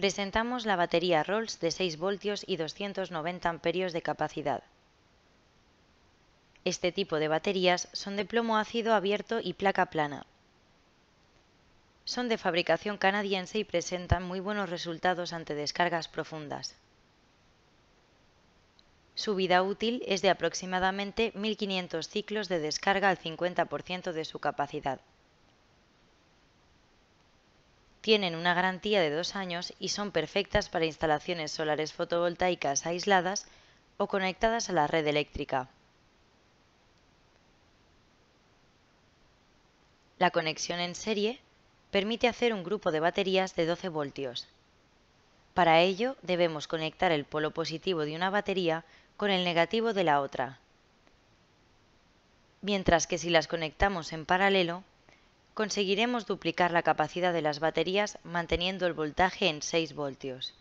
presentamos la batería Rolls de 6 voltios y 290 amperios de capacidad. Este tipo de baterías son de plomo ácido abierto y placa plana. Son de fabricación canadiense y presentan muy buenos resultados ante descargas profundas. Su vida útil es de aproximadamente 1.500 ciclos de descarga al 50% de su capacidad tienen una garantía de dos años y son perfectas para instalaciones solares fotovoltaicas aisladas o conectadas a la red eléctrica. La conexión en serie permite hacer un grupo de baterías de 12 voltios. Para ello debemos conectar el polo positivo de una batería con el negativo de la otra, mientras que si las conectamos en paralelo conseguiremos duplicar la capacidad de las baterías manteniendo el voltaje en 6 voltios.